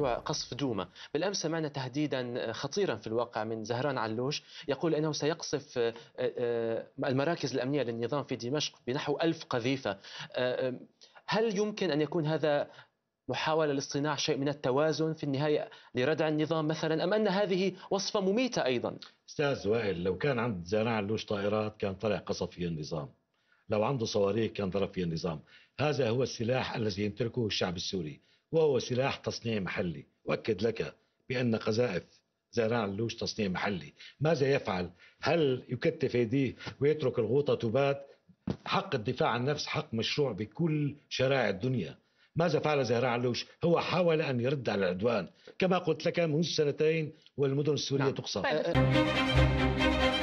موضوع قصف دوما بالأمس سمعنا تهديدا خطيرا في الواقع من زهران علوش يقول أنه سيقصف آه، آه، المراكز الأمنية للنظام في دمشق بنحو ألف قذيفة آه، هل يمكن أن يكون هذا محاولة لاصطناع شيء من التوازن في النهاية لردع النظام مثلا أم أن هذه وصفة مميتة أيضا أستاذ وائل لو كان عند زهران علوش طائرات كان طلع قصف فيها النظام لو عنده صواريخ كان ضرب فيها النظام هذا هو السلاح الذي يمتلكه الشعب السوري وهو سلاح تصنيع محلي أؤكد لك بأن قذائف زهران علوش تصنيع محلي ماذا يفعل؟ هل يكتف يديه ويترك الغوطة تبات؟ حق الدفاع عن النفس حق مشروع بكل شرائع الدنيا ماذا فعل زهراء علوش؟ هو حاول أن يرد على العدوان كما قلت لك منذ سنتين والمدن السورية نعم. تقصف طيب.